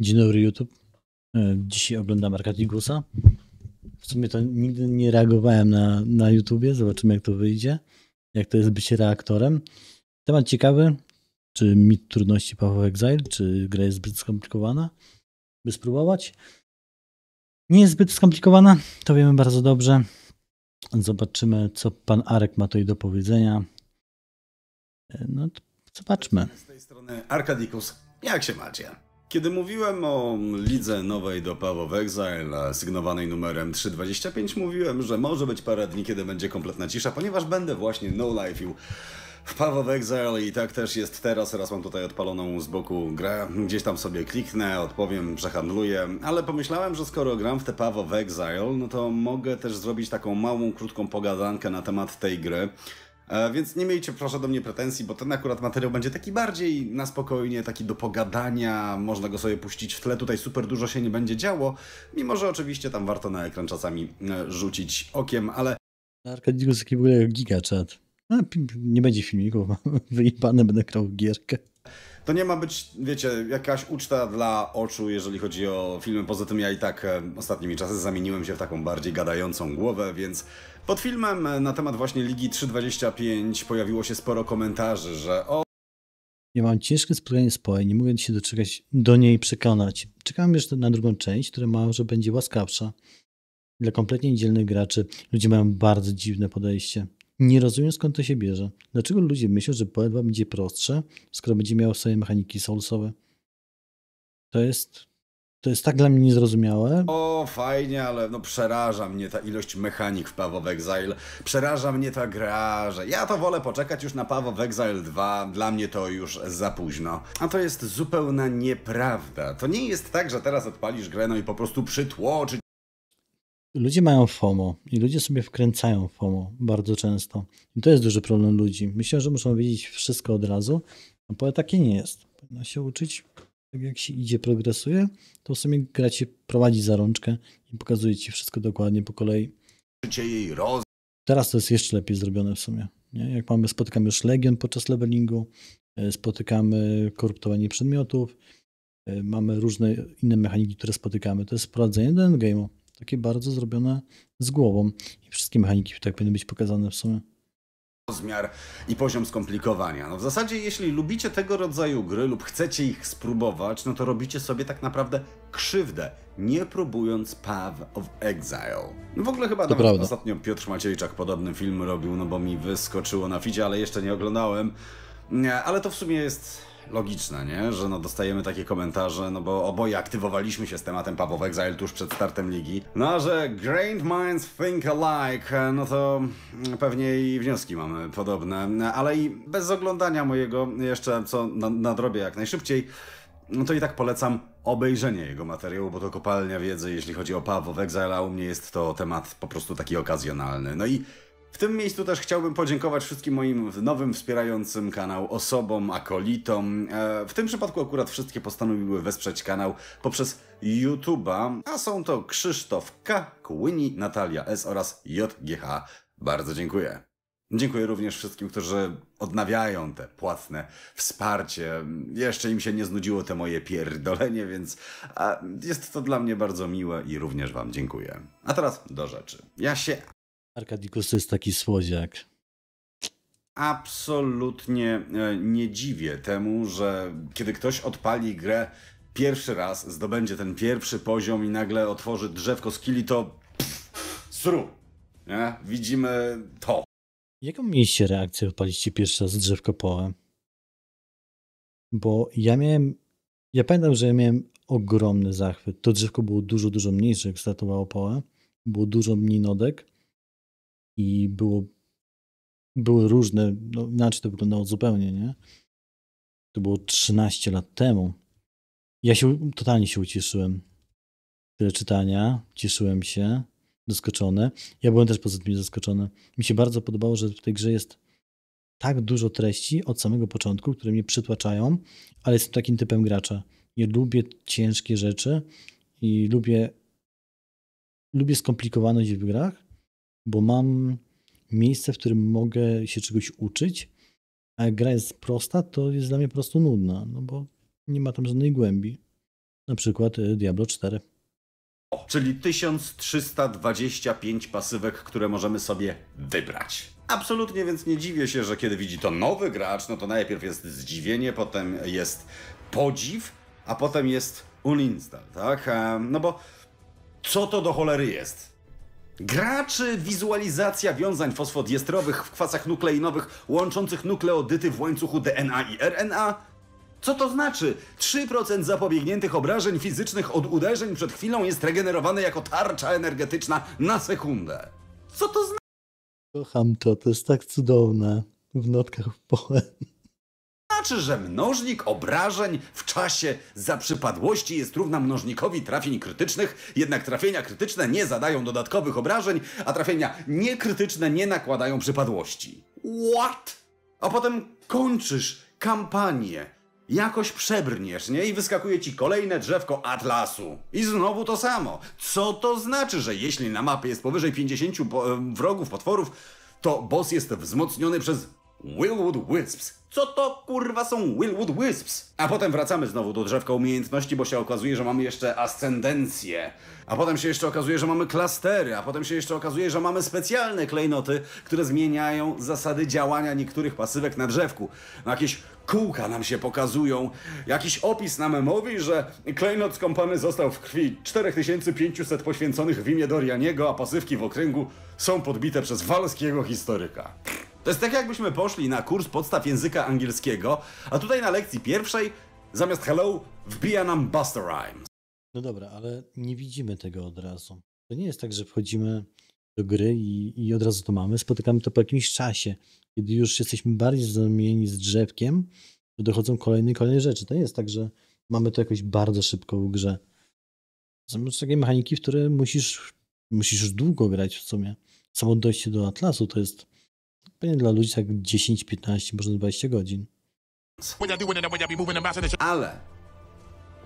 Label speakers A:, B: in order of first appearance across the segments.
A: Dzień dobry YouTube. E, dzisiaj oglądam Arkadigusa. W sumie to nigdy nie reagowałem na, na YouTubie. Zobaczymy jak to wyjdzie. Jak to jest być reaktorem. Temat ciekawy. Czy mit trudności Path of Exile? Czy gra jest zbyt skomplikowana? By spróbować. Nie jest zbyt skomplikowana. To wiemy bardzo dobrze. Zobaczymy co pan Arek ma tutaj do powiedzenia. E, no to zobaczmy. Z tej
B: strony Arkadikus. Jak się macie? Kiedy mówiłem o lidze nowej do Paw of Exile, sygnowanej numerem 325, mówiłem, że może być parę dni, kiedy będzie kompletna cisza, ponieważ będę właśnie no life you. W Path of Exile i tak też jest teraz, Teraz mam tutaj odpaloną z boku grę, gdzieś tam sobie kliknę, odpowiem, przehandluję, ale pomyślałem, że skoro gram w te Path of Exile, no to mogę też zrobić taką małą, krótką pogadankę na temat tej gry, E, więc nie miejcie proszę do mnie pretensji, bo ten akurat materiał będzie taki bardziej na spokojnie, taki do pogadania, można go sobie puścić w tle, tutaj super dużo się nie będzie działo, mimo że oczywiście tam warto na ekran czasami e, rzucić okiem, ale...
A: Arkadius taki w ogóle e, Nie będzie filmików, wyjebane będę grał gierkę.
B: To nie ma być, wiecie, jakaś uczta dla oczu, jeżeli chodzi o filmy. Poza tym ja i tak e, ostatnimi czasy zamieniłem się w taką bardziej gadającą głowę, więc pod filmem e, na temat właśnie Ligi 325 pojawiło się sporo komentarzy, że o
A: ja mam ciężkie spotkanie z nie mogę się doczekać do niej przekonać. Czekałem jeszcze na drugą część, która że będzie łaskawsza. Dla kompletnie niedzielnych graczy ludzie mają bardzo dziwne podejście nie rozumiem skąd to się bierze. Dlaczego ludzie myślą, że Poe 2 będzie prostsze, skoro będzie miało swoje mechaniki soulsowe? To jest, to jest tak dla mnie niezrozumiałe.
B: O, fajnie, ale no przeraża mnie ta ilość mechanik w Path Exile. Przeraża mnie ta gra, że ja to wolę poczekać już na Path Exile 2. Dla mnie to już za późno. A to jest zupełna nieprawda. To nie jest tak, że teraz odpalisz grę no i po prostu przytłoczy
A: Ludzie mają FOMO i ludzie sobie wkręcają FOMO bardzo często. I to jest duży problem ludzi. Myślę, że muszą wiedzieć wszystko od razu, a po takie nie jest. Powinno się uczyć, tak jak się idzie, progresuje, to w sumie gra ci prowadzi za rączkę i pokazuje ci wszystko dokładnie po kolei. Teraz to jest jeszcze lepiej zrobione w sumie. Nie? Jak mamy, spotykamy już Legion podczas levelingu, e, spotykamy koruptowanie przedmiotów, e, mamy różne inne mechaniki, które spotykamy. To jest wprowadzenie do endgame'u takie bardzo zrobione z głową. I wszystkie mechaniki tak powinny być pokazane w sumie
B: rozmiar i poziom skomplikowania. No w zasadzie, jeśli lubicie tego rodzaju gry lub chcecie ich spróbować, no to robicie sobie tak naprawdę krzywdę, nie próbując Path of Exile. No w ogóle chyba to nawet ostatnio Piotr Maciejczak podobny film robił, no bo mi wyskoczyło na fidzie, ale jeszcze nie oglądałem. Ale to w sumie jest logiczne, nie? że no dostajemy takie komentarze, no bo oboje aktywowaliśmy się z tematem Pawłow Exile tuż przed startem ligi. No, że Great Minds Think Alike, e, no to mm, pewnie i wnioski mamy podobne, e, ale i bez oglądania mojego jeszcze, co nadrobię jak najszybciej, no to i tak polecam obejrzenie jego materiału, bo to kopalnia wiedzy, jeśli chodzi o Pawłow Exile, a u mnie jest to temat po prostu taki okazjonalny. No i tym miejscu też chciałbym podziękować wszystkim moim nowym wspierającym kanał osobom, akolitom. E, w tym przypadku akurat wszystkie postanowiły wesprzeć kanał poprzez YouTube'a, a są to Krzysztof K., Kłyni, Natalia S. oraz JGH. Bardzo dziękuję. Dziękuję również wszystkim, którzy odnawiają te płatne wsparcie. Jeszcze im się nie znudziło te moje pierdolenie, więc jest to dla mnie bardzo miłe i również Wam dziękuję. A teraz do rzeczy.
A: Ja się Arkadikus to jest taki słodziak.
B: Absolutnie e, nie dziwię temu, że kiedy ktoś odpali grę pierwszy raz, zdobędzie ten pierwszy poziom i nagle otworzy drzewko z to sru. Nie? Widzimy to. Jaką
A: mieliście reakcję odpaliście pierwszy raz drzewko połę? Bo ja miałem, ja pamiętam, że ja miałem ogromny zachwyt. To drzewko było dużo, dużo mniejsze, jak startowało połę, Było dużo mniej nodek i było, były różne, no inaczej to wyglądało zupełnie, nie? To było 13 lat temu. Ja się totalnie się ucieszyłem. Tyle czytania, cieszyłem się, zaskoczony. Ja byłem też pozytywnie zaskoczony. Mi się bardzo podobało, że w tej grze jest tak dużo treści od samego początku, które mnie przytłaczają, ale jestem takim typem gracza. Ja lubię ciężkie rzeczy i lubię, lubię skomplikowaność w grach, bo mam miejsce, w którym mogę się czegoś uczyć, a jak gra jest prosta, to jest dla mnie po prostu nudna, no bo nie ma tam żadnej głębi. Na przykład e, Diablo 4.
B: O, czyli 1325 pasywek, które możemy sobie wybrać. Absolutnie, więc nie dziwię się, że kiedy widzi to nowy gracz, no to najpierw jest zdziwienie, potem jest podziw, a potem jest uninstall, tak? E, no bo co to do cholery jest? Graczy, wizualizacja wiązań fosfodiestrowych w kwasach nukleinowych łączących nukleodyty w łańcuchu DNA i RNA. Co to znaczy? 3% zapobiegniętych obrażeń fizycznych od uderzeń przed chwilą jest regenerowane jako tarcza energetyczna na sekundę. Co
A: to znaczy? Kocham to, to jest tak cudowne w notkach poemie
B: znaczy, że mnożnik obrażeń w czasie zaprzypadłości jest równa mnożnikowi trafień krytycznych, jednak trafienia krytyczne nie zadają dodatkowych obrażeń, a trafienia niekrytyczne nie nakładają przypadłości. What? A potem kończysz kampanię. Jakoś przebrniesz, nie? I wyskakuje ci kolejne drzewko atlasu. I znowu to samo. Co to znaczy, że jeśli na mapie jest powyżej 50 e, wrogów, potworów, to boss jest wzmocniony przez Willwood Wisps. Co to kurwa są Willwood Wisps? A potem wracamy znowu do drzewka umiejętności, bo się okazuje, że mamy jeszcze ascendencję. A potem się jeszcze okazuje, że mamy klastery, a potem się jeszcze okazuje, że mamy specjalne klejnoty, które zmieniają zasady działania niektórych pasywek na drzewku. No jakieś kółka nam się pokazują, jakiś opis nam mówi, że klejnot skąpany został w krwi 4500 poświęconych w imię Dorianiego, a pasywki w okręgu są podbite przez walskiego historyka. To jest tak, jakbyśmy poszli na kurs podstaw języka angielskiego, a tutaj na lekcji pierwszej zamiast hello wbija nam Buster
A: Rhymes. No dobra, ale nie widzimy tego od razu. To nie jest tak, że wchodzimy do gry i, i od razu to mamy. Spotykamy to po jakimś czasie, kiedy już jesteśmy bardziej zamieni z drzewkiem, to dochodzą kolejne kolejne rzeczy. To nie jest tak, że mamy to jakoś bardzo szybko w grze. Są takie mechaniki, w które musisz, musisz długo grać w sumie. Samo dojście do atlasu to jest pewnie dla ludzi tak 10, 15, może 20 godzin. Ale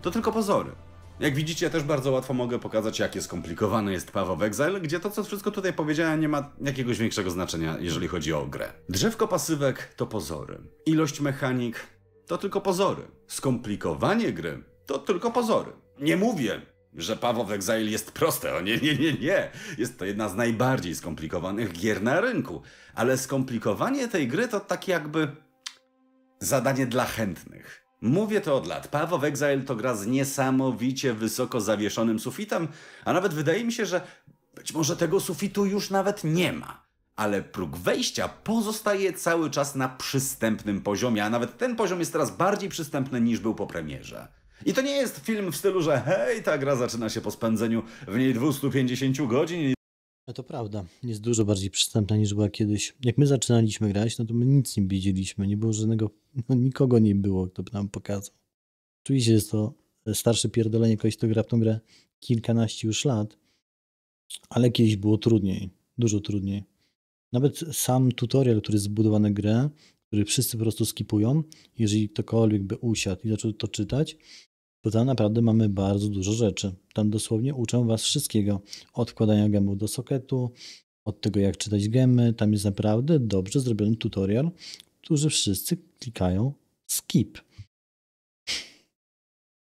B: to tylko pozory. Jak widzicie, ja też bardzo łatwo mogę pokazać, jakie skomplikowany jest Path Exile, gdzie to, co wszystko tutaj powiedziałem, nie ma jakiegoś większego znaczenia, jeżeli chodzi o grę. Drzewko pasywek to pozory. Ilość mechanik to tylko pozory. Skomplikowanie gry to tylko pozory. Nie mówię, że Pawow Exile jest proste. O nie, nie, nie, nie. Jest to jedna z najbardziej skomplikowanych gier na rynku. Ale skomplikowanie tej gry to tak jakby zadanie dla chętnych. Mówię to od lat. Pawow Exile to gra z niesamowicie wysoko zawieszonym sufitem, a nawet wydaje mi się, że być może tego sufitu już nawet nie ma. Ale próg wejścia pozostaje cały czas na przystępnym poziomie, a nawet ten poziom jest teraz bardziej przystępny niż był po premierze. I to nie jest film w stylu, że hej, ta gra zaczyna się po spędzeniu w niej 250 godzin. No to prawda,
A: jest dużo bardziej przystępna niż była kiedyś. Jak my zaczynaliśmy grać, no to my nic nie widzieliśmy, nie było żadnego, no nikogo nie było, kto by nam pokazał. Oczywiście jest to e, starsze pierdolenie, ktoś to gra w tą grę kilkanaście już lat, ale kiedyś było trudniej, dużo trudniej. Nawet sam tutorial, który jest zbudowany grę, który wszyscy po prostu skipują, jeżeli ktokolwiek by usiadł i zaczął to czytać, bo tam naprawdę mamy bardzo dużo rzeczy. Tam dosłownie uczę Was wszystkiego. Od wkładania gemów do soketu, od tego jak czytać gemy. Tam jest naprawdę dobrze zrobiony tutorial, którzy wszyscy klikają skip.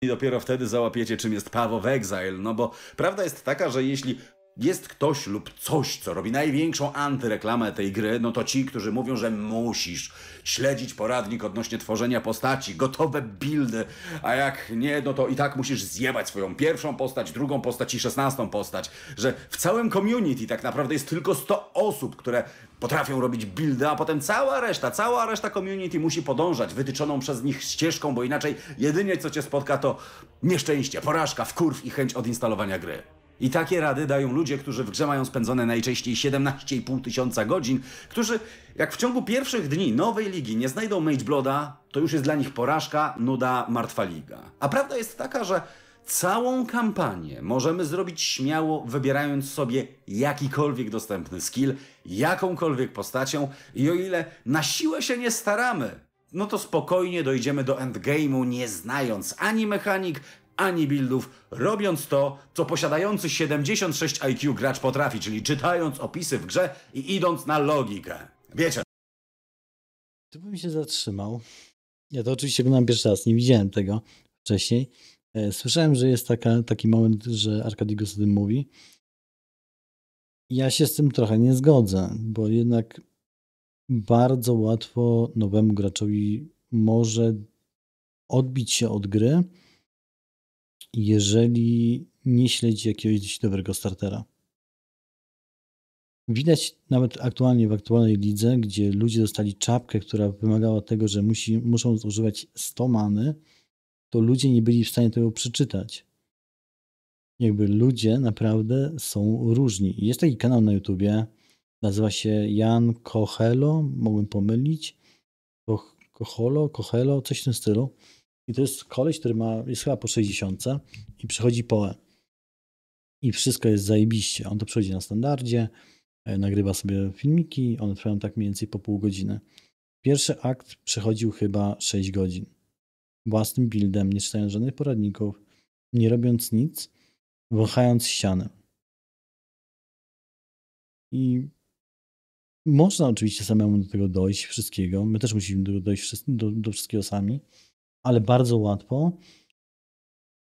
B: I dopiero wtedy załapiecie, czym jest Paw Exile. No bo prawda jest taka, że jeśli jest ktoś lub coś, co robi największą antyreklamę tej gry, no to ci, którzy mówią, że musisz śledzić poradnik odnośnie tworzenia postaci, gotowe buildy, a jak nie, no to i tak musisz zjebać swoją pierwszą postać, drugą postać i szesnastą postać, że w całym community tak naprawdę jest tylko 100 osób, które potrafią robić buildy, a potem cała reszta, cała reszta community musi podążać wytyczoną przez nich ścieżką, bo inaczej jedynie co cię spotka to nieszczęście, porażka, wkurw i chęć odinstalowania gry. I takie rady dają ludzie, którzy w grze mają spędzone najczęściej 17,5 tysiąca godzin, którzy jak w ciągu pierwszych dni nowej ligi nie znajdą Blooda, to już jest dla nich porażka, nuda, martwa liga. A prawda jest taka, że całą kampanię możemy zrobić śmiało, wybierając sobie jakikolwiek dostępny skill, jakąkolwiek postacią i o ile na siłę się nie staramy, no to spokojnie dojdziemy do endgame'u, nie znając ani mechanik, ani buildów, robiąc to, co posiadający 76 IQ gracz potrafi, czyli czytając opisy w grze i idąc na logikę. Wiecie.
A: Tu bym się zatrzymał. Ja to oczywiście oglądam pierwszy raz, nie widziałem tego wcześniej. E, słyszałem, że jest taka, taki moment, że Arkadiusz o tym mówi. Ja się z tym trochę nie zgodzę, bo jednak bardzo łatwo nowemu graczowi może odbić się od gry, jeżeli nie śledzi jakiegoś dobrego startera. Widać nawet aktualnie w aktualnej lidze, gdzie ludzie dostali czapkę, która wymagała tego, że musi, muszą zużywać 100 many, to ludzie nie byli w stanie tego przeczytać. Jakby ludzie naprawdę są różni. Jest taki kanał na YouTubie, nazywa się Jan Kochelo, mogłem pomylić. Kocholo, Kochelo, coś w tym stylu i to jest koleś, który ma, jest chyba po 60 i przychodzi POE. I wszystko jest zajebiście. On to przechodzi na standardzie, e, nagrywa sobie filmiki, one trwają tak mniej więcej po pół godziny. Pierwszy akt przechodził chyba 6 godzin. Własnym buildem, nie czytając żadnych poradników, nie robiąc nic, wąchając ścianę. I można oczywiście samemu do tego dojść, wszystkiego. My też musimy dojść do, do wszystkiego sami ale bardzo łatwo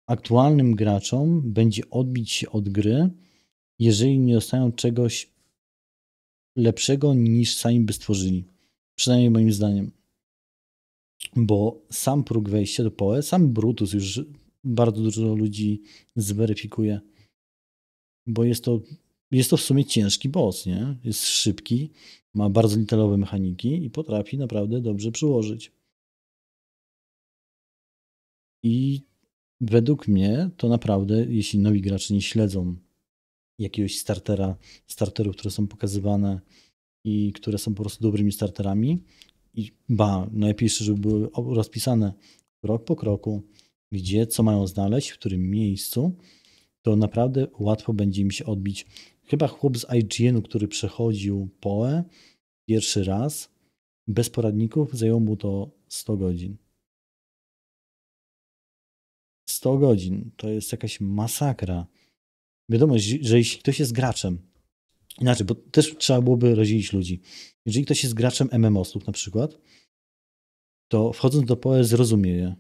A: aktualnym graczom będzie odbić się od gry, jeżeli nie dostają czegoś lepszego niż sami by stworzyli. Przynajmniej moim zdaniem. Bo sam próg wejścia do PoE, sam Brutus już bardzo dużo ludzi zweryfikuje. Bo jest to, jest to w sumie ciężki boss, nie? Jest szybki, ma bardzo literowe mechaniki i potrafi naprawdę dobrze przyłożyć. I według mnie to naprawdę, jeśli nowi gracze nie śledzą jakiegoś startera, starterów, które są pokazywane i które są po prostu dobrymi starterami, i ba, najlepiej żeby były rozpisane krok po kroku, gdzie, co mają znaleźć, w którym miejscu, to naprawdę łatwo będzie im się odbić. Chyba chłop z IGN-u, który przechodził POE pierwszy raz, bez poradników, zajęło mu to 100 godzin. 100 godzin. To jest jakaś masakra. Wiadomo, że jeśli ktoś jest graczem, inaczej, bo też trzeba byłoby rozdzielić ludzi. Jeżeli ktoś jest graczem MMO-sów na przykład, to wchodząc do PoE zrozumie je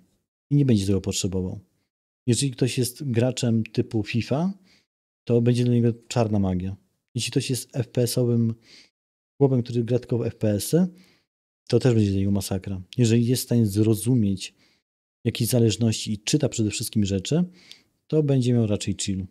A: i nie będzie tego potrzebował. Jeżeli ktoś jest graczem typu FIFA, to będzie dla niego czarna magia. Jeśli ktoś jest FPS-owym chłopem, który gra tylko w FPS-y, to też będzie dla niego masakra. Jeżeli jest w stanie zrozumieć jakiejś zależności i czyta przede wszystkim rzeczy, to będzie miał raczej chill.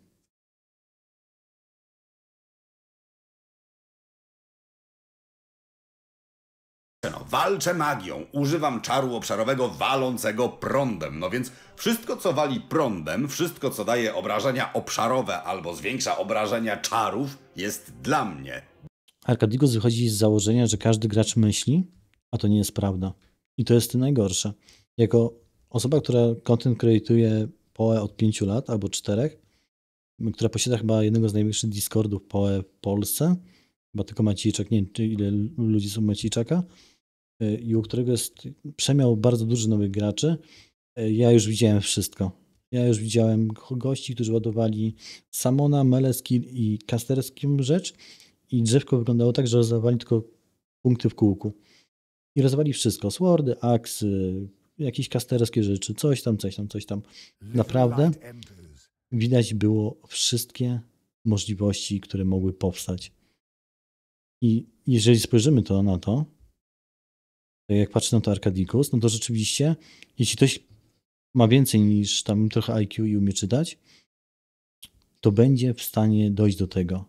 A: No, walczę magią, używam
B: czaru obszarowego walącego prądem. No więc wszystko, co wali prądem, wszystko, co daje obrażenia obszarowe albo zwiększa obrażenia czarów, jest dla mnie.
A: Arkadigos wychodzi z założenia, że każdy gracz myśli, a to nie jest prawda. I to jest najgorsze. Jako osoba, która content kreuje POE od 5 lat albo 4, która posiada chyba jednego z największych Discordów POE w Polsce, chyba tylko Maciejczak, nie wiem ile ludzi są Maciejczaka, i u którego jest, przemiał bardzo dużo nowych graczy, ja już widziałem wszystko. Ja już widziałem gości, którzy ładowali Samona, Meleski i Kasterskim rzecz i drzewko wyglądało tak, że rozdawali tylko punkty w kółku. I rozdawali wszystko, swordy, aksy, jakieś kasterskie rzeczy, coś tam, coś tam, coś tam. Naprawdę widać było wszystkie możliwości, które mogły powstać. I jeżeli spojrzymy to na to, jak patrzę na to Arkadikus, no to rzeczywiście, jeśli ktoś ma więcej niż tam trochę IQ i umie czytać, to będzie w stanie dojść do tego.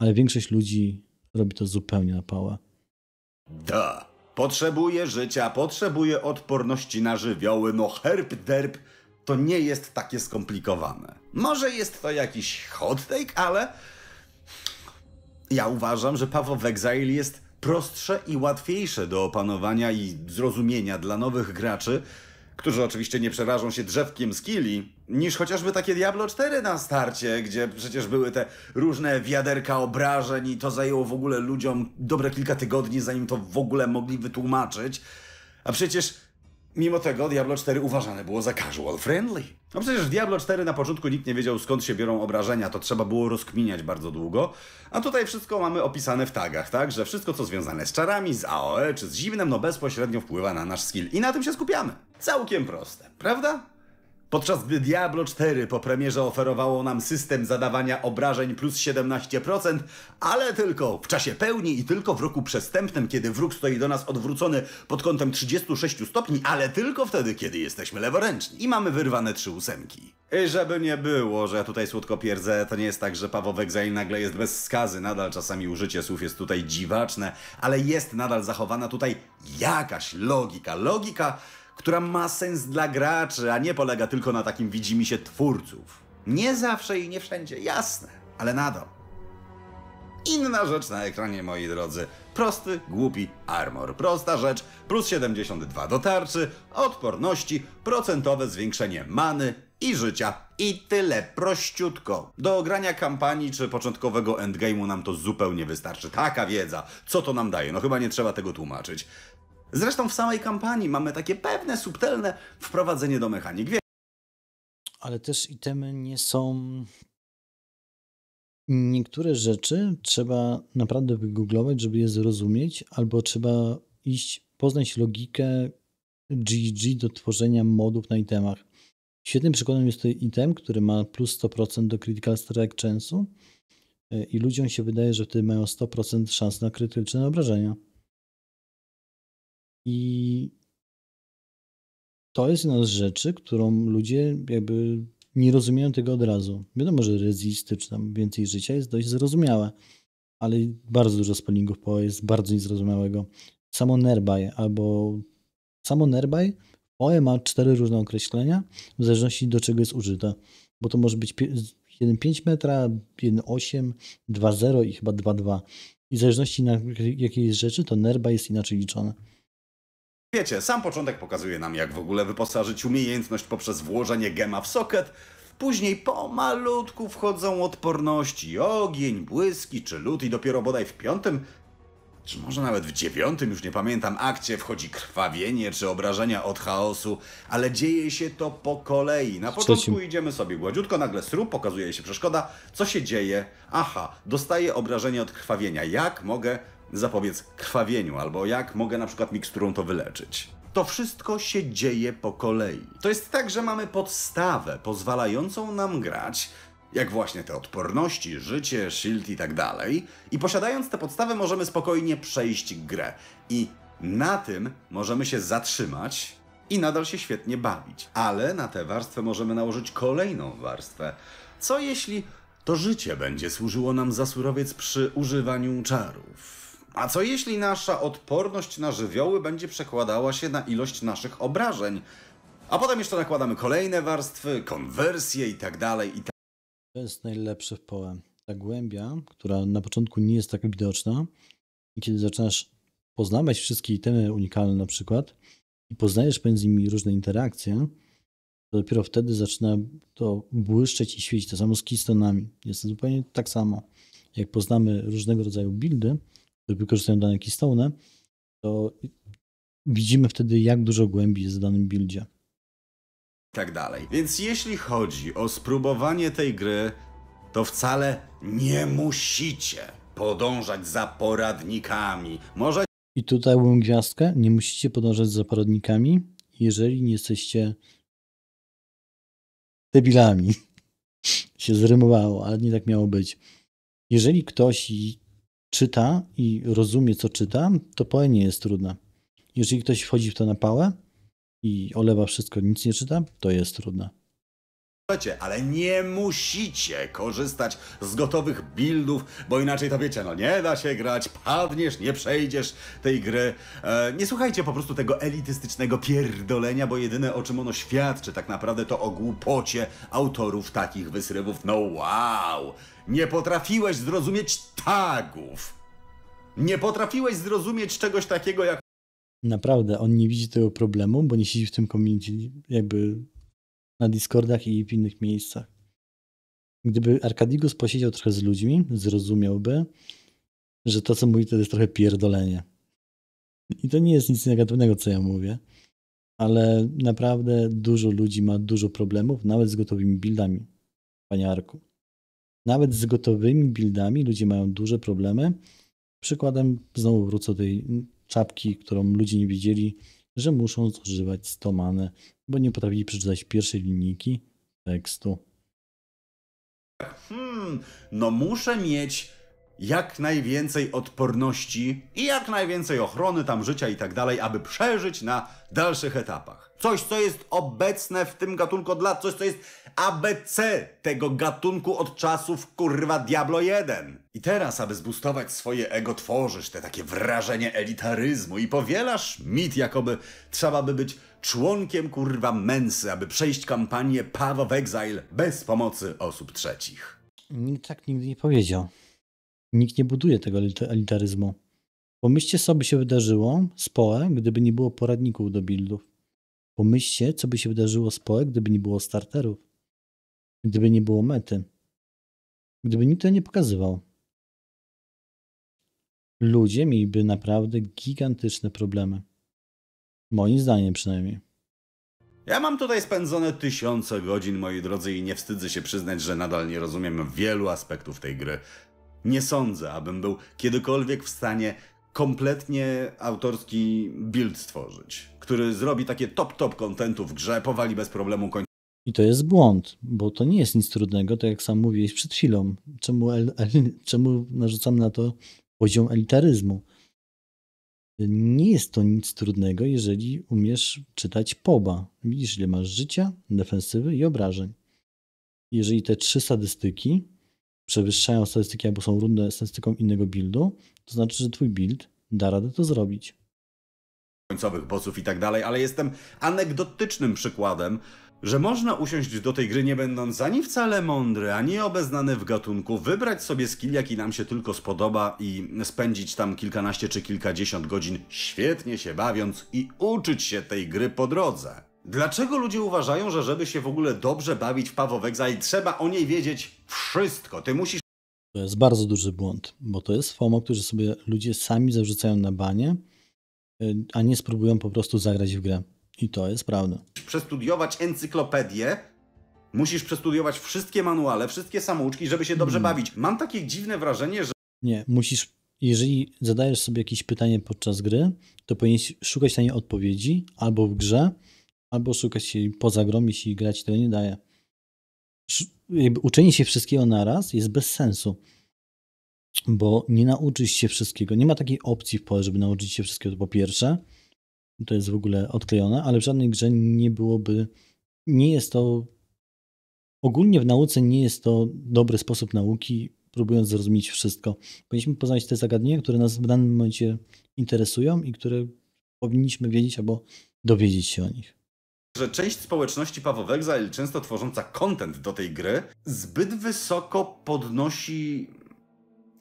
A: Ale większość ludzi robi to zupełnie na pałę.
B: Da. Tak. Potrzebuje życia, potrzebuje odporności na żywioły, no herb derb to nie jest takie skomplikowane. Może jest to jakiś hot take, ale ja uważam, że Paweł of Exile jest prostsze i łatwiejsze do opanowania i zrozumienia dla nowych graczy którzy oczywiście nie przerażą się drzewkiem z kili, niż chociażby takie Diablo 4 na starcie, gdzie przecież były te różne wiaderka obrażeń i to zajęło w ogóle ludziom dobre kilka tygodni, zanim to w ogóle mogli wytłumaczyć. A przecież Mimo tego Diablo 4 uważane było za casual friendly. No przecież w Diablo 4 na początku nikt nie wiedział skąd się biorą obrażenia, to trzeba było rozkminiać bardzo długo, a tutaj wszystko mamy opisane w tagach, tak? Że wszystko co związane z czarami, z AOE czy z zimnem, no bezpośrednio wpływa na nasz skill i na tym się skupiamy. Całkiem proste, prawda? Podczas gdy Diablo 4 po premierze oferowało nam system zadawania obrażeń plus 17%, ale tylko w czasie pełni i tylko w roku przestępnym, kiedy wróg stoi do nas odwrócony pod kątem 36 stopni, ale tylko wtedy, kiedy jesteśmy leworęczni i mamy wyrwane trzy ósemki. I żeby nie było, że ja tutaj słodko pierdzę, to nie jest tak, że Paweł Wegzail nagle jest bez skazy, nadal czasami użycie słów jest tutaj dziwaczne, ale jest nadal zachowana tutaj jakaś logika. Logika, która ma sens dla graczy, a nie polega tylko na takim widzimy się twórców. Nie zawsze i nie wszędzie, jasne, ale nadal. Inna rzecz na ekranie, moi drodzy. Prosty, głupi armor. Prosta rzecz, plus 72 do tarczy, odporności, procentowe zwiększenie many i życia. I tyle, prościutko. Do ogrania kampanii czy początkowego endgame'u nam to zupełnie wystarczy. Taka wiedza, co to nam daje, no chyba nie trzeba tego tłumaczyć. Zresztą w samej kampanii mamy takie pewne, subtelne wprowadzenie do mechanik. Wie...
A: Ale też itemy nie są. Niektóre rzeczy trzeba naprawdę wygooglować, żeby je zrozumieć, albo trzeba iść, poznać logikę GG do tworzenia modów na itemach. Świetnym przykładem jest ten item, który ma plus 100% do critical strike chance'u e, i ludziom się wydaje, że wtedy mają 100% szans na krytyczne obrażenia. I to jest jedna z rzeczy, którą ludzie jakby nie rozumieją tego od razu. Wiadomo, że rezisty czy tam więcej życia jest dość zrozumiałe, ale bardzo dużo spellingów po jest bardzo niezrozumiałego. Samo Nerbaj albo samo Nerbaj POE ma cztery różne określenia w zależności do czego jest użyte, bo to może być 1,5 metra, 1,8, 2,0 i chyba 2,2. I w zależności na jakiej jest rzeczy, to Nerbaj jest inaczej liczone.
B: Wiecie, sam początek pokazuje nam, jak w ogóle wyposażyć umiejętność poprzez włożenie gema w soket, Później pomalutku wchodzą odporności, ogień, błyski czy lód i dopiero bodaj w piątym, czy może nawet w dziewiątym, już nie pamiętam, akcie wchodzi krwawienie czy obrażenia od chaosu, ale dzieje się to po kolei. Na początku idziemy sobie gładziutko, nagle srób, pokazuje się przeszkoda, co się dzieje, aha, dostaję obrażenie od krwawienia, jak mogę zapobiec krwawieniu, albo jak mogę na przykład miksturą to wyleczyć. To wszystko się dzieje po kolei. To jest tak, że mamy podstawę pozwalającą nam grać, jak właśnie te odporności, życie, shield i tak dalej. I posiadając tę podstawę możemy spokojnie przejść grę. I na tym możemy się zatrzymać i nadal się świetnie bawić. Ale na tę warstwę możemy nałożyć kolejną warstwę. Co jeśli to życie będzie służyło nam za surowiec przy używaniu czarów? A co jeśli nasza odporność na żywioły będzie przekładała się na ilość naszych obrażeń? A potem jeszcze nakładamy kolejne warstwy, konwersje i tak dalej.
A: I tak. To jest najlepsze w połem. Ta głębia, która na początku nie jest tak widoczna, i kiedy zaczynasz poznawać wszystkie itemy unikalne na przykład i poznajesz między nimi różne interakcje, to dopiero wtedy zaczyna to błyszczeć i świecić. To samo z keystonami. Jest to zupełnie tak samo. Jak poznamy różnego rodzaju buildy, wykorzystują dane keystone, to widzimy wtedy, jak dużo głębi jest w danym buildzie.
B: Tak dalej. Więc jeśli chodzi o spróbowanie tej gry, to wcale nie musicie podążać za poradnikami.
A: Może. I tutaj bym gwiazdkę. Nie musicie podążać za poradnikami, jeżeli nie jesteście debilami. się zrymowało, ale nie tak miało być. Jeżeli ktoś czyta i rozumie, co czyta, to POE nie jest trudne. Jeżeli ktoś wchodzi w to na pałę i olewa wszystko, nic nie czyta, to jest trudne.
B: Ale nie musicie korzystać z gotowych buildów, bo inaczej to wiecie, no nie da się grać, padniesz, nie przejdziesz tej gry. E, nie słuchajcie po prostu tego elitystycznego pierdolenia, bo jedyne o czym ono świadczy tak naprawdę to o głupocie autorów takich wysrywów. No wow! Nie potrafiłeś zrozumieć tagów. Nie potrafiłeś zrozumieć czegoś takiego jak.
A: Naprawdę, on nie widzi tego problemu, bo nie siedzi w tym community, jakby na Discordach i w innych miejscach. Gdyby Arkadigus posiedział trochę z ludźmi, zrozumiałby, że to, co mówi, to jest trochę pierdolenie. I to nie jest nic negatywnego, co ja mówię, ale naprawdę dużo ludzi ma dużo problemów, nawet z gotowymi buildami, panie Arku. Nawet z gotowymi buildami ludzie mają duże problemy. Przykładem, znowu wrócę do tej czapki, którą ludzie nie wiedzieli, że muszą zużywać stomane, bo nie potrafili przeczytać pierwszej linijki tekstu.
B: Hmm, no muszę mieć jak najwięcej odporności i jak najwięcej ochrony tam życia i tak dalej, aby przeżyć na dalszych etapach. Coś, co jest obecne w tym gatunku od lat, coś, co jest ABC tego gatunku od czasów kurwa Diablo 1. I teraz, aby zbustować swoje ego, tworzysz te takie wrażenie elitaryzmu i powielasz mit, jakoby trzeba by być członkiem kurwa mensy, aby przejść kampanię Paw of Exile bez pomocy osób trzecich.
A: Nikt tak nigdy nie powiedział. Nikt nie buduje tego elitaryzmu. Pomyślcie, co by się wydarzyło z POE, gdyby nie było poradników do buildów. Pomyślcie, co by się wydarzyło z POE, gdyby nie było starterów. Gdyby nie było mety. Gdyby nikt to nie pokazywał. Ludzie mieliby naprawdę gigantyczne problemy. Moim zdaniem przynajmniej.
B: Ja mam tutaj spędzone tysiące godzin, moi drodzy, i nie wstydzę się przyznać, że nadal nie rozumiem wielu aspektów tej gry. Nie sądzę, abym był kiedykolwiek w stanie kompletnie autorski build stworzyć, który zrobi takie top-top kontentu w grze, powali bez problemu kończy.
A: I to jest błąd, bo to nie jest nic trudnego, tak jak sam mówiłeś przed chwilą. Czemu, el, el, czemu narzucam na to poziom elitaryzmu? Nie jest to nic trudnego, jeżeli umiesz czytać poba. Widzisz, ile masz życia, defensywy i obrażeń. Jeżeli te trzy statystyki przewyższają statystyki albo są równe statystyką innego buildu, to znaczy, że twój build da radę to zrobić.
B: Końcowych bossów i tak dalej, ale jestem anegdotycznym przykładem, że można usiąść do tej gry nie będąc ani wcale mądry, ani obeznany w gatunku, wybrać sobie skill, jaki nam się tylko spodoba i spędzić tam kilkanaście czy kilkadziesiąt godzin, świetnie się bawiąc i uczyć się tej gry po drodze. Dlaczego ludzie uważają, że żeby się w ogóle dobrze bawić w Paw Exile, trzeba o niej wiedzieć wszystko? Ty musisz.
A: To jest bardzo duży błąd, bo to jest FOMO, który sobie ludzie sami zarzucają na banie, y, a nie spróbują po prostu zagrać w grę. I to jest prawda.
B: Przestudiować encyklopedię, musisz przestudiować wszystkie manuale, wszystkie samouczki, żeby się dobrze hmm. bawić. Mam takie dziwne wrażenie, że.
A: Nie, musisz jeżeli zadajesz sobie jakieś pytanie podczas gry, to powinieneś szukać na nie odpowiedzi albo w grze, albo szukać się poza grą, jeśli grać to nie daje. Uczenie się wszystkiego naraz jest bez sensu, bo nie nauczysz się wszystkiego. Nie ma takiej opcji w pole, żeby nauczyć się wszystkiego, to po pierwsze. To jest w ogóle odklejone, ale w żadnej grze nie byłoby, nie jest to, ogólnie w nauce nie jest to dobry sposób nauki, próbując zrozumieć wszystko. Powinniśmy poznać te zagadnienia, które nas w danym momencie interesują i które powinniśmy wiedzieć albo dowiedzieć się o nich
B: że część społeczności Paweł Exile, często tworząca content do tej gry, zbyt wysoko podnosi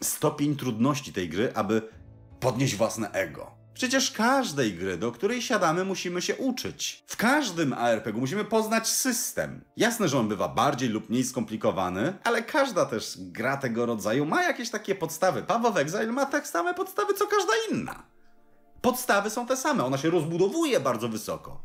B: stopień trudności tej gry, aby podnieść własne ego. Przecież każdej gry, do której siadamy, musimy się uczyć. W każdym ARPG musimy poznać system. Jasne, że on bywa bardziej lub mniej skomplikowany, ale każda też gra tego rodzaju ma jakieś takie podstawy. Paweł Exile ma tak same podstawy co każda inna. Podstawy są te same, ona się rozbudowuje bardzo wysoko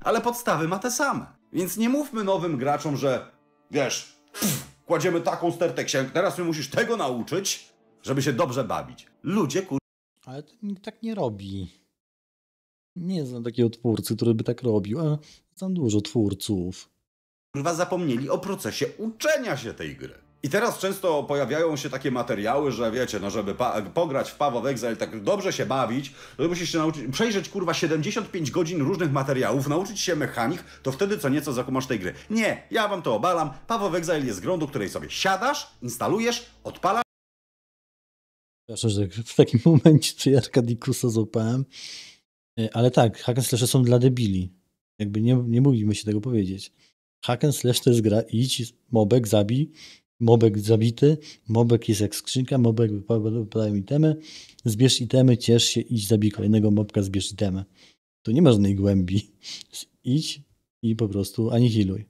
B: ale podstawy ma te same. Więc nie mówmy nowym graczom, że wiesz, pff, kładziemy taką stertę księg, teraz mi musisz tego nauczyć, żeby się dobrze bawić.
A: Ludzie kur... Ale to nikt tak nie robi. Nie znam takiego twórcy, który by tak robił, a znam dużo twórców.
B: Kurwa zapomnieli o procesie uczenia się tej gry. I teraz często pojawiają się takie materiały, że wiecie, no żeby pograć w Pawa Exile, tak dobrze się bawić, to musisz się nauczyć, przejrzeć kurwa 75 godzin różnych materiałów, nauczyć się mechanik, to wtedy co nieco zakumasz tej gry. Nie, ja wam to obalam. Pawa Exile jest grą, do której sobie siadasz, instalujesz, odpalasz.
A: Proszę, że w takim momencie czy Arkadikusa złapałem. E, ale tak, hack and slash są dla debili. Jakby nie, nie mogliśmy się tego powiedzieć. Hack and slash to jest gra, idź, mobek, zabij Mobek zabity, mobek jest jak skrzynka, mobek wypadają itemy, zbierz itemy, ciesz się, idź zabij kolejnego mobka, zbierz itemy. Tu nie ma żadnej głębi. Idź i po prostu anihiluj.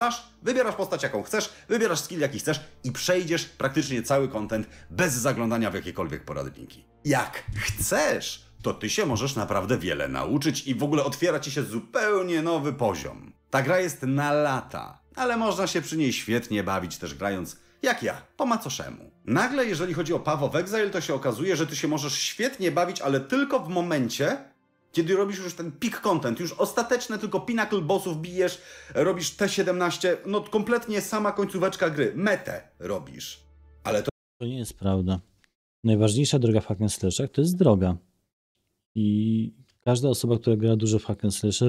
B: Masz, wybierasz postać jaką chcesz, wybierasz skill jaki chcesz i przejdziesz praktycznie cały content bez zaglądania w jakiekolwiek poradniki. Jak chcesz, to ty się możesz naprawdę wiele nauczyć i w ogóle otwiera ci się zupełnie nowy poziom. Ta gra jest na lata ale można się przy niej świetnie bawić też grając jak ja, po macoszemu. Nagle, jeżeli chodzi o Pawo w Exile, to się okazuje, że ty się możesz świetnie bawić, ale tylko w momencie, kiedy robisz już ten peak content, już ostateczne tylko pinnacle bossów bijesz, robisz T17, no kompletnie sama końcóweczka gry, metę robisz.
A: Ale to... To nie jest prawda. Najważniejsza droga w hack to jest droga. I każda osoba, która gra dużo w hack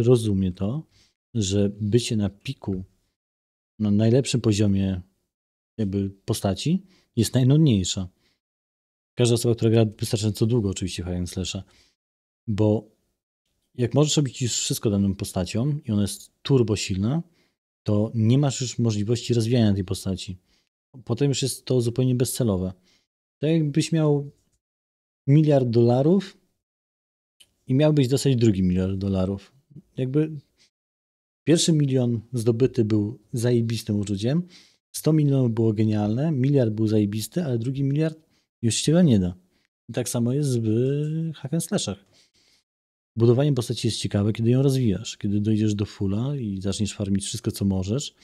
A: rozumie to, że bycie na piku na najlepszym poziomie jakby postaci jest najnudniejsza. Każda osoba, która gra wystarczająco długo oczywiście w Hack Slasha, bo jak możesz robić już wszystko daną postacią i ona jest turbo silna, to nie masz już możliwości rozwijania tej postaci. Potem już jest to zupełnie bezcelowe. To tak jakbyś miał miliard dolarów i miałbyś dostać drugi miliard dolarów. Jakby Pierwszy milion zdobyty był zajebistym uczuciem, 100 milionów było genialne, miliard był zajebisty, ale drugi miliard już się nie da. I tak samo jest w hack and slashach. Budowanie postaci jest ciekawe, kiedy ją rozwijasz. Kiedy dojdziesz do fulla i zaczniesz farmić wszystko, co możesz,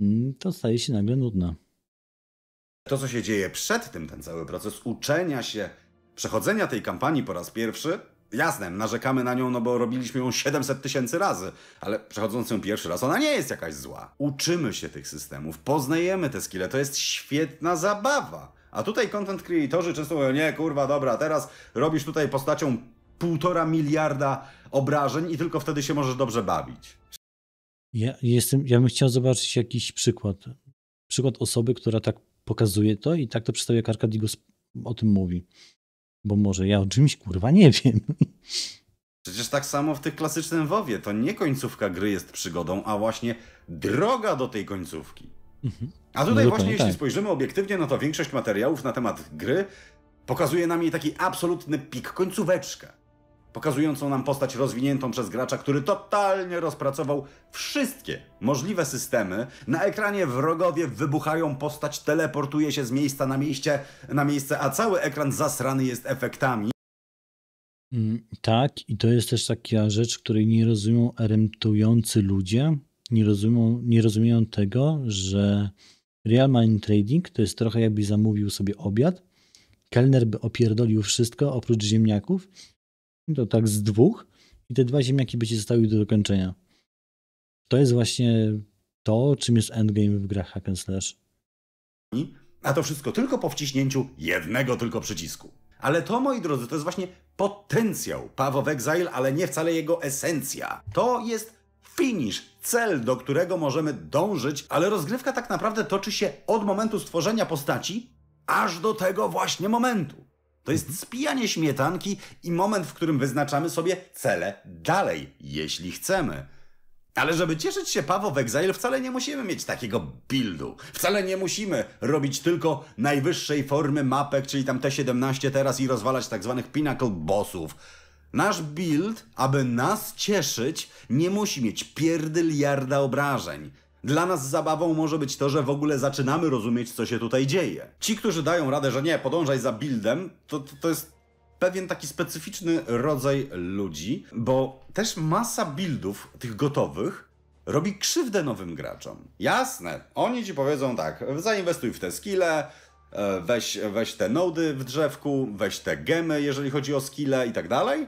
A: mm, to staje się nagle nudne.
B: To, co się dzieje przed tym, ten cały proces uczenia się, przechodzenia tej kampanii po raz pierwszy, Jasne, narzekamy na nią, no bo robiliśmy ją 700 tysięcy razy, ale przechodząc ją pierwszy raz, ona nie jest jakaś zła. Uczymy się tych systemów, poznajemy te skille, to jest świetna zabawa. A tutaj content creatorzy często mówią, nie kurwa, dobra, teraz robisz tutaj postacią półtora miliarda obrażeń i tylko wtedy się możesz dobrze bawić.
A: Ja, jestem, ja bym chciał zobaczyć jakiś przykład. Przykład osoby, która tak pokazuje to i tak to przedstawia jak o tym mówi bo może ja o czymś kurwa nie wiem.
B: Przecież tak samo w tych klasycznym WoWie, to nie końcówka gry jest przygodą, a właśnie droga do tej końcówki. Mhm. A tutaj no właśnie, jeśli tak. spojrzymy obiektywnie, no to większość materiałów na temat gry pokazuje nam jej taki absolutny pik, końcóweczkę pokazującą nam postać rozwiniętą przez gracza, który totalnie rozpracował wszystkie możliwe systemy. Na ekranie wrogowie wybuchają, postać teleportuje się z miejsca na, miejsce, na miejsce, a cały ekran zasrany jest efektami.
A: Mm, tak, i to jest też taka rzecz, której nie rozumieją remtujący ludzie. Nie rozumieją, nie rozumieją tego, że real money trading to jest trochę jakby zamówił sobie obiad, kelner by opierdolił wszystko oprócz ziemniaków to tak z dwóch i te dwa ziemniaki by ci zostały do dokończenia. To jest właśnie to, czym jest endgame w grach hack and slash.
B: A to wszystko tylko po wciśnięciu jednego tylko przycisku. Ale to, moi drodzy, to jest właśnie potencjał Paw of Exile, ale nie wcale jego esencja. To jest finish, cel, do którego możemy dążyć, ale rozgrywka tak naprawdę toczy się od momentu stworzenia postaci aż do tego właśnie momentu. To jest mhm. spijanie śmietanki i moment, w którym wyznaczamy sobie cele dalej, jeśli chcemy. Ale żeby cieszyć się Pawo w Exile, wcale nie musimy mieć takiego buildu. Wcale nie musimy robić tylko najwyższej formy mapek, czyli tam T17 teraz i rozwalać tak zwanych pinnacle bossów. Nasz build, aby nas cieszyć, nie musi mieć pierdyliarda obrażeń. Dla nas zabawą może być to, że w ogóle zaczynamy rozumieć, co się tutaj dzieje. Ci, którzy dają radę, że nie, podążaj za buildem, to, to, to jest pewien taki specyficzny rodzaj ludzi, bo też masa buildów, tych gotowych, robi krzywdę nowym graczom. Jasne, oni ci powiedzą tak, zainwestuj w te skille, e, weź, weź te nody w drzewku, weź te gemy, jeżeli chodzi o skille i tak dalej.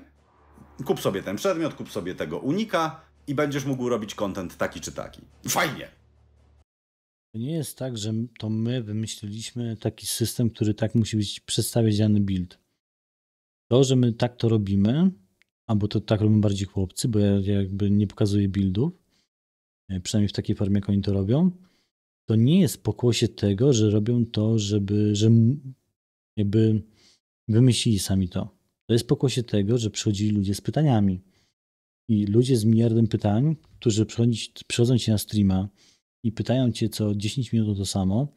B: Kup sobie ten przedmiot, kup sobie tego unika, i będziesz mógł robić content taki czy taki. Fajnie!
A: Nie jest tak, że to my wymyśliliśmy taki system, który tak musi być przedstawiać dany build. To, że my tak to robimy, albo to tak robią bardziej chłopcy, bo ja jakby nie pokazuję buildów, e, przynajmniej w takiej formie, jak oni to robią, to nie jest pokłosie tego, że robią to, żeby, że jakby wymyślili sami to. To jest pokłosie tego, że przychodzili ludzie z pytaniami. I ludzie z miliardem pytań, którzy przychodzą ci na streama i pytają cię co 10 minut o to samo,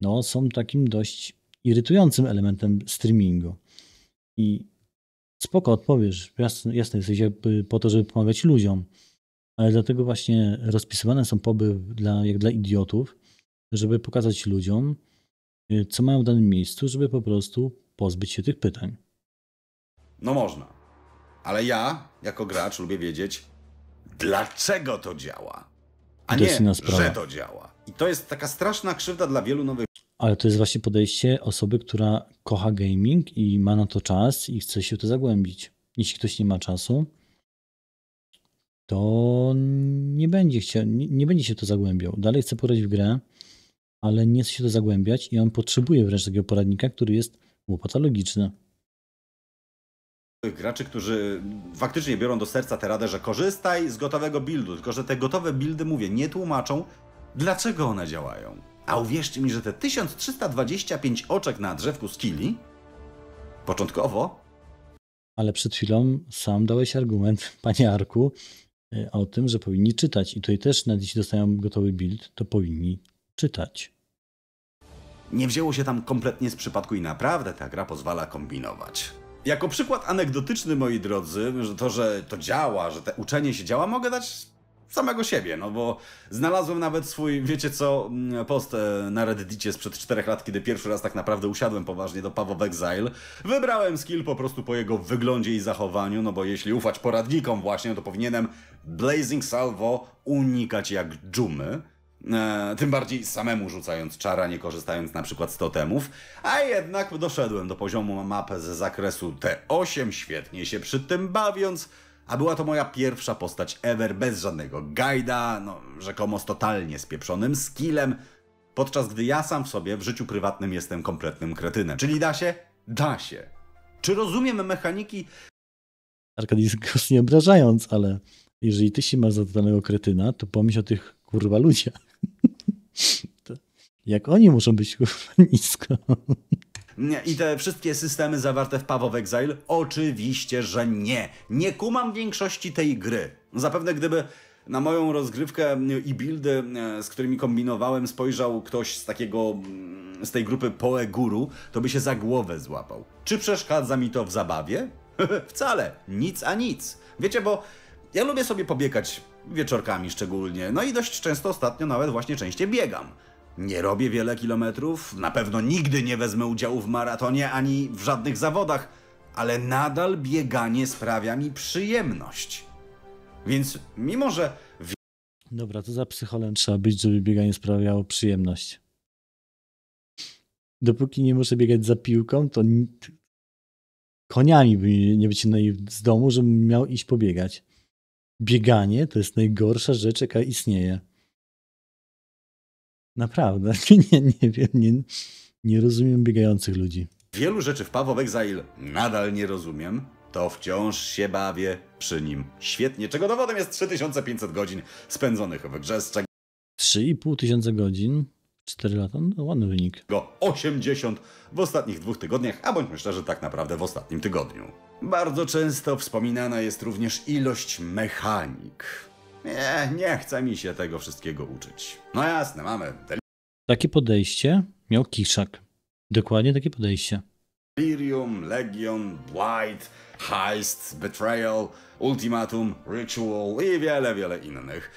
A: no są takim dość irytującym elementem streamingu. I spoko odpowiesz, jasne, jasne jesteś jakby po to, żeby pomagać ludziom, ale dlatego właśnie rozpisywane są poby dla, jak dla idiotów, żeby pokazać ludziom, y, co mają w danym miejscu, żeby po prostu pozbyć się tych pytań.
B: No można. Ale ja, jako gracz, lubię wiedzieć, dlaczego to działa.
A: A to nie, że to
B: działa. I to jest taka straszna krzywda dla wielu nowych.
A: Ale to jest właśnie podejście osoby, która kocha gaming i ma na to czas i chce się w to zagłębić. Jeśli ktoś nie ma czasu, to nie będzie, chciał, nie, nie będzie się w to zagłębiał. Dalej chce porać w grę, ale nie chce się w to zagłębiać i on potrzebuje wręcz takiego poradnika, który jest łopatologiczny
B: graczy, którzy faktycznie biorą do serca tę radę, że korzystaj z gotowego buildu, tylko że te gotowe buildy, mówię, nie tłumaczą, dlaczego one działają. A uwierzcie mi, że te 1325 oczek na drzewku skilli, początkowo...
A: Ale przed chwilą sam dałeś argument, panie Arku, y, o tym, że powinni czytać. I tutaj też, na dziś dostają gotowy build, to powinni czytać.
B: Nie wzięło się tam kompletnie z przypadku i naprawdę ta gra pozwala kombinować. Jako przykład anegdotyczny, moi drodzy, że to, że to działa, że te uczenie się działa, mogę dać samego siebie, no bo znalazłem nawet swój, wiecie co, mm, post e, na Reddicie sprzed 4 lat, kiedy pierwszy raz tak naprawdę usiadłem poważnie do Paw of Exile. Wybrałem skill po prostu po jego wyglądzie i zachowaniu, no bo jeśli ufać poradnikom właśnie, to powinienem Blazing Salvo unikać jak dżumy. E, tym bardziej samemu rzucając czara, nie korzystając na przykład z totemów, a jednak doszedłem do poziomu mapy z zakresu T8, świetnie się przy tym bawiąc, a była to moja pierwsza postać ever, bez żadnego gajda, no, rzekomo z totalnie spieprzonym skillem, podczas gdy ja sam w sobie w życiu prywatnym jestem kompletnym kretynem. Czyli da się? Da się. Czy rozumiem mechaniki?
A: Arkadiusz, nie obrażając, ale jeżeli ty się masz za totalnego kretyna, to pomyśl o tych kurwa ludziach. Jak oni muszą być nisko?
B: I te wszystkie systemy zawarte w Path of Exile? Oczywiście, że nie. Nie kumam większości tej gry. Zapewne gdyby na moją rozgrywkę i buildy, e, z którymi kombinowałem, spojrzał ktoś z takiego, mm, z tej grupy Poe Guru, to by się za głowę złapał. Czy przeszkadza mi to w zabawie? Wcale. Nic a nic. Wiecie, bo ja lubię sobie pobiegać wieczorkami szczególnie, no i dość często ostatnio nawet właśnie częściej biegam. Nie robię wiele kilometrów, na pewno nigdy nie wezmę udziału w maratonie ani w żadnych zawodach, ale nadal bieganie sprawia mi przyjemność.
A: Więc mimo, że. Dobra, to za psycholem trzeba być, żeby bieganie sprawiało przyjemność. Dopóki nie muszę biegać za piłką, to koniami by nie wyciągnęli z domu, żebym miał iść pobiegać. Bieganie to jest najgorsza rzecz, jaka istnieje. Naprawdę, nie, nie wiem, nie, nie rozumiem biegających ludzi.
B: Wielu rzeczy w Paweł Exile nadal nie rozumiem, to wciąż się bawię przy nim. Świetnie, czego dowodem jest 3500 godzin spędzonych w grze, z czego
A: 3,5 tysiące godzin, 4 lata, no ładny wynik.
B: 80 w ostatnich dwóch tygodniach, a bądźmy szczerzy, tak naprawdę w ostatnim tygodniu. Bardzo często wspominana jest również ilość
A: mechanik.
B: Nie, nie chce mi się tego wszystkiego uczyć. No jasne, mamy
A: takie podejście miał Kiszak. Dokładnie takie podejście.
B: Delirium, Legion, Blight, Heist, Betrayal, Ultimatum, Ritual i wiele, wiele innych.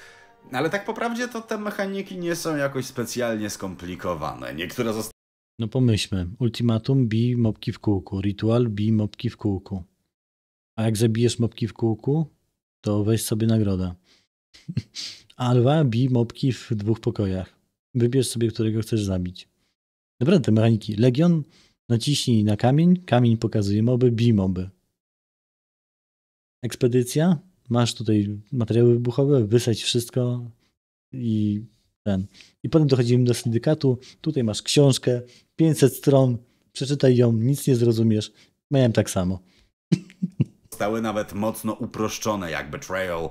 B: Ale tak po prawdzie to te mechaniki nie są jakoś specjalnie skomplikowane. Niektóre zostały.
A: No pomyślmy. Ultimatum bij mopki w kółku. Ritual bij mopki w kółku. A jak zabijesz mopki w kółku, to weź sobie nagrodę. Alwa bi mopki w dwóch pokojach. Wybierz sobie, którego chcesz zabić. Dobra, te mechaniki. Legion naciśnij na kamień, kamień pokazuje moby, bi moby. Ekspedycja. Masz tutaj materiały wybuchowe, wysać wszystko i ten. I potem dochodzimy do syndykatu. Tutaj masz książkę, 500 stron, przeczytaj ją, nic nie zrozumiesz. Miałem tak samo.
B: Zostały nawet mocno uproszczone, jak Betrayal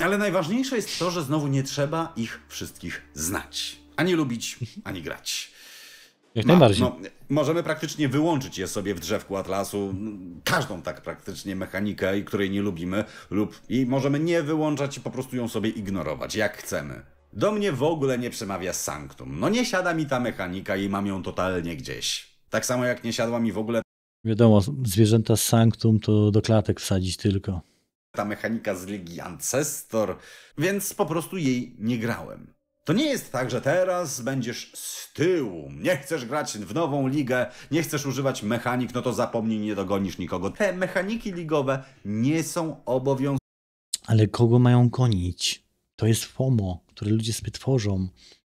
B: ale najważniejsze jest to, że znowu nie trzeba ich wszystkich znać. Ani lubić, ani grać. Jak no, najbardziej. No, możemy praktycznie wyłączyć je sobie w drzewku atlasu, każdą tak praktycznie mechanikę, której nie lubimy, lub i możemy nie wyłączać i po prostu ją sobie ignorować, jak chcemy. Do mnie w ogóle nie przemawia Sanctum. No nie siada mi ta mechanika i mam ją totalnie gdzieś. Tak samo jak nie siadła mi w ogóle.
A: Wiadomo, zwierzęta z Sanctum to do klatek wsadzić tylko
B: ta mechanika z Ligi Ancestor, więc po prostu jej nie grałem. To nie jest tak, że teraz będziesz z tyłu, nie chcesz grać w nową ligę, nie chcesz używać mechanik, no to zapomnij, nie dogonisz nikogo. Te mechaniki ligowe nie są obowiązujące.
A: Ale kogo mają gonić? To jest FOMO, które ludzie sobie tworzą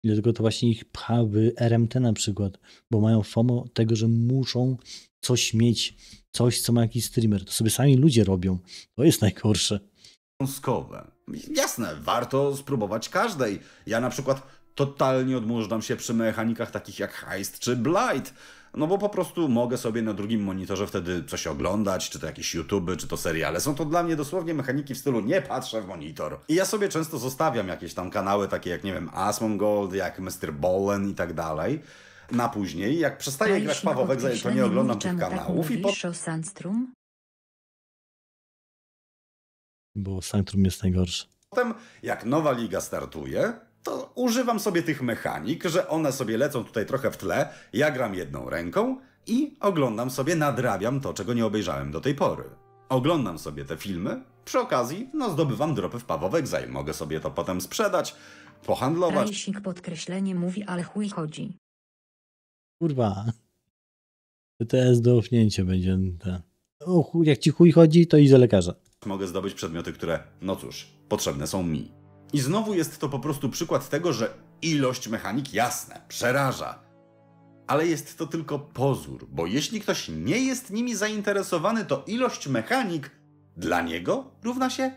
A: dlatego to właśnie ich pcha w RMT na przykład, bo mają FOMO tego, że muszą coś mieć, coś, co ma jakiś streamer. To sobie sami ludzie robią. To jest najgorsze.
B: Wiązkowe. Jasne, warto spróbować każdej. Ja na przykład totalnie odmóżdżam się przy mechanikach takich jak Heist czy Blight no bo po prostu mogę sobie na drugim monitorze wtedy coś oglądać, czy to jakieś YouTube, czy to seriale. Są to dla mnie dosłownie mechaniki w stylu nie patrzę w monitor. I ja sobie często zostawiam jakieś tam kanały takie jak, nie wiem, Asmongold, jak Mr. Bolen i tak dalej na później. Jak przestaje Kalisz grać Pawłowek, to nie oglądam tych tak kanałów. Tak i
A: po... Sandstrum? Bo Sandstrum jest najgorszy.
B: Potem, jak nowa liga startuje, to używam sobie tych mechanik, że one sobie lecą tutaj trochę w tle, ja gram jedną ręką i oglądam sobie, nadrabiam to, czego nie obejrzałem do tej pory. Oglądam sobie te filmy, przy okazji no, zdobywam dropy w pawowek zajm, mogę sobie to potem sprzedać, pohandlować. Rajsik podkreślenie mówi, ale chuj chodzi.
A: Kurwa. PTS do ofnięcia będzie. Ta. O, jak ci chuj chodzi, to idź do lekarza.
B: Mogę zdobyć przedmioty, które, no cóż, potrzebne są mi. I znowu jest to po prostu przykład tego, że ilość mechanik jasne, przeraża. Ale jest to tylko pozór, bo jeśli ktoś nie jest nimi zainteresowany, to ilość mechanik dla niego równa się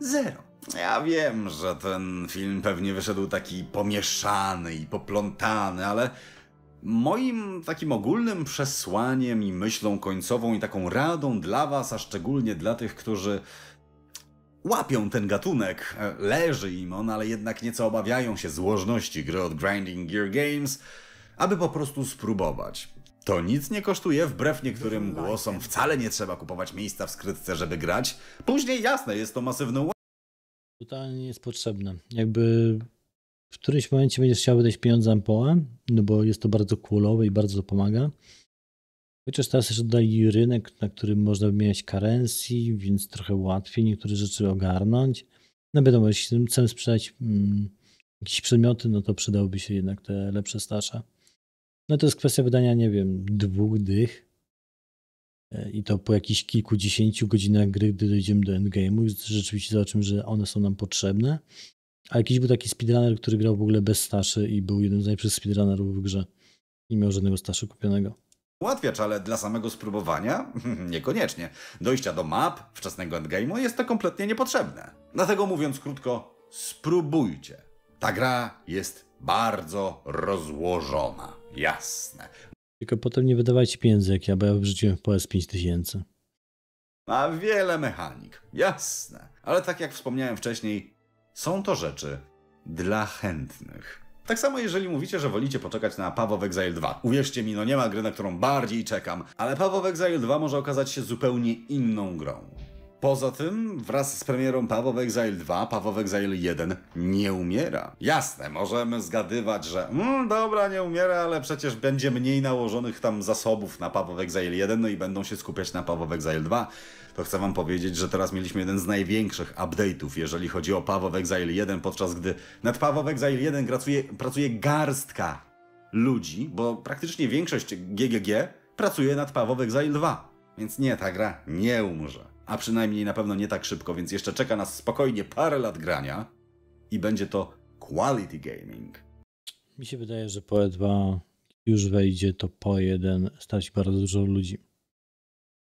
B: zero. Ja wiem, że ten film pewnie wyszedł taki pomieszany i poplątany, ale moim takim ogólnym przesłaniem i myślą końcową i taką radą dla Was, a szczególnie dla tych, którzy łapią ten gatunek, leży im on, ale jednak nieco obawiają się złożności gry od Grinding Gear Games, aby po prostu spróbować. To nic nie kosztuje, wbrew niektórym głosom wcale nie trzeba kupować miejsca w skrytce, żeby grać. Później jasne, jest to masywny
A: Totalnie jest potrzebne. Jakby w którymś momencie będziesz chciał wydać pieniądze na no bo jest to bardzo coolowe i bardzo pomaga. Chociaż teraz jeszcze oddali rynek, na którym można wymieniać karencji, więc trochę łatwiej niektóre rzeczy ogarnąć. No wiadomo, jeśli chcemy sprzedać mm, jakieś przedmioty, no to przydałoby się jednak te lepsze stasze. No to jest kwestia wydania, nie wiem, dwóch dych e, i to po jakichś kilkudziesięciu godzinach gry, gdy dojdziemy do endgame'u, rzeczywiście zobaczymy, że one są nam potrzebne. A jakiś był taki speedrunner, który grał w ogóle bez staszy i był jednym z najlepszych speedrunnerów w grze. Nie miał żadnego staszu kupionego
B: ułatwiacz, ale dla samego spróbowania niekoniecznie. Dojścia do map, wczesnego endgame'u jest to kompletnie niepotrzebne. Dlatego mówiąc krótko, spróbujcie. Ta gra jest bardzo rozłożona. Jasne.
A: Tylko potem nie wydawajcie pieniędzy jak ja, bo ja wrzuciłem w PS 5000.
B: Ma wiele mechanik. Jasne. Ale tak jak wspomniałem wcześniej, są to rzeczy dla chętnych. Tak samo jeżeli mówicie, że wolicie poczekać na Paw of Exile 2. Uwierzcie mi, no nie ma gry, na którą bardziej czekam, ale Paw of Exile 2 może okazać się zupełnie inną grą. Poza tym, wraz z premierą Paw of Exile 2, Paw of Exile 1 nie umiera. Jasne, możemy zgadywać, że mmm, dobra, nie umiera, ale przecież będzie mniej nałożonych tam zasobów na Paw of Exile 1, no i będą się skupiać na Paw of Exile 2 to chcę wam powiedzieć, że teraz mieliśmy jeden z największych update'ów, jeżeli chodzi o Path Exile 1, podczas gdy nad Path Exile 1 pracuje, pracuje garstka ludzi, bo praktycznie większość GGG pracuje nad Path Exile 2. Więc nie, ta gra nie umrze. A przynajmniej na pewno nie tak szybko, więc jeszcze czeka nas spokojnie parę lat grania i będzie to quality gaming.
A: Mi się wydaje, że po 2 e już wejdzie, to po jeden stać bardzo dużo ludzi.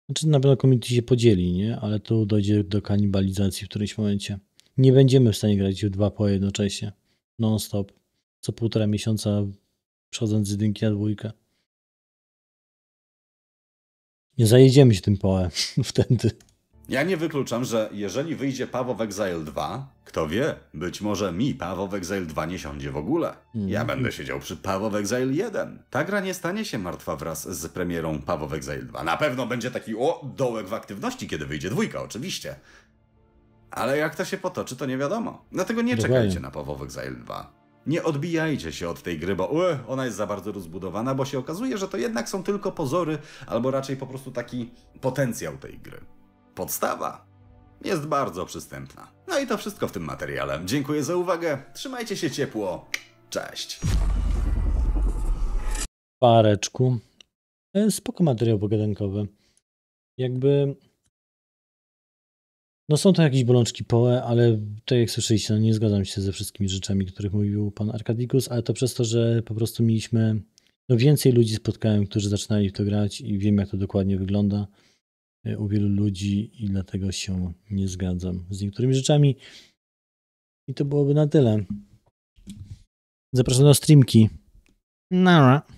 A: Znaczy na pewno community się podzieli, nie? Ale tu dojdzie do kanibalizacji w którymś momencie. Nie będziemy w stanie grać w dwa po jednocześnie. Non-stop. Co półtora miesiąca przechodząc z jedynki na dwójkę. Nie zajedziemy się tym połem wtedy.
B: Ja nie wykluczam, że jeżeli wyjdzie Pawo w Exile 2, kto wie, być może mi Pawo w Exile 2 nie siądzie w ogóle. Ja mhm. będę siedział przy Pawo w Exile 1. Ta gra nie stanie się martwa wraz z premierą Pawo w Exile 2. Na pewno będzie taki o dołek w aktywności, kiedy wyjdzie dwójka, oczywiście. Ale jak to się potoczy, to nie wiadomo. Dlatego nie Dobra. czekajcie na Pawo w Exile 2 nie odbijajcie się od tej gry, bo e, ona jest za bardzo rozbudowana, bo się okazuje, że to jednak są tylko pozory, albo raczej po prostu taki potencjał tej gry podstawa jest bardzo przystępna. No i to wszystko w tym materiale. Dziękuję za uwagę, trzymajcie się ciepło, cześć.
A: Pareczku. E, spoko materiał pogadankowy. Jakby... No są to jakieś bolączki połe, ale tak jak słyszeliście, no nie zgadzam się ze wszystkimi rzeczami, których mówił pan Arkadikus, ale to przez to, że po prostu mieliśmy... No więcej ludzi spotkałem, którzy zaczynali w to grać i wiem jak to dokładnie wygląda. E, u wielu ludzi i dlatego się nie zgadzam z niektórymi rzeczami. I to byłoby na tyle. Zapraszam do streamki. Nara.